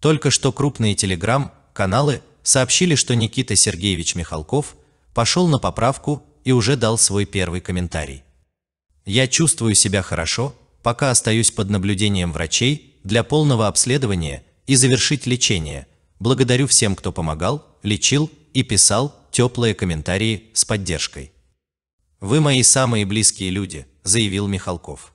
Только что крупные телеграм-каналы сообщили, что Никита Сергеевич Михалков пошел на поправку и уже дал свой первый комментарий. «Я чувствую себя хорошо, пока остаюсь под наблюдением врачей для полного обследования и завершить лечение. Благодарю всем, кто помогал, лечил и писал теплые комментарии с поддержкой. «Вы мои самые близкие люди», – заявил Михалков.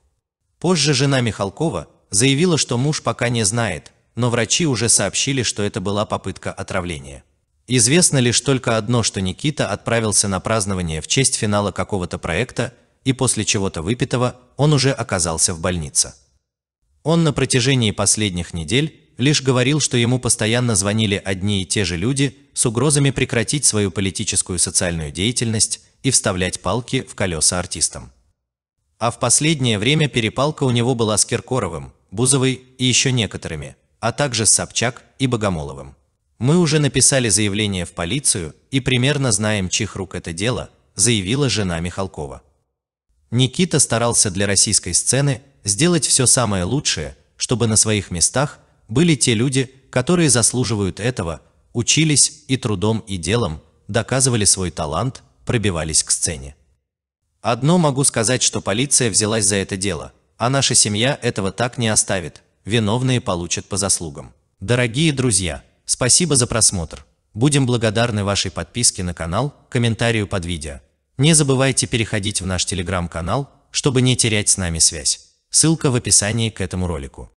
Позже жена Михалкова заявила, что муж пока не знает, но врачи уже сообщили, что это была попытка отравления. Известно лишь только одно, что Никита отправился на празднование в честь финала какого-то проекта, и после чего-то выпитого он уже оказался в больнице. Он на протяжении последних недель лишь говорил, что ему постоянно звонили одни и те же люди с угрозами прекратить свою политическую социальную деятельность и вставлять палки в колеса артистам. А в последнее время перепалка у него была с Киркоровым, Бузовой и еще некоторыми – а также с Собчак и Богомоловым. «Мы уже написали заявление в полицию и примерно знаем, чьих рук это дело», заявила жена Михалкова. Никита старался для российской сцены сделать все самое лучшее, чтобы на своих местах были те люди, которые заслуживают этого, учились и трудом, и делом, доказывали свой талант, пробивались к сцене. Одно могу сказать, что полиция взялась за это дело, а наша семья этого так не оставит, виновные получат по заслугам. Дорогие друзья, спасибо за просмотр. Будем благодарны вашей подписке на канал, комментарию под видео. Не забывайте переходить в наш телеграм-канал, чтобы не терять с нами связь. Ссылка в описании к этому ролику.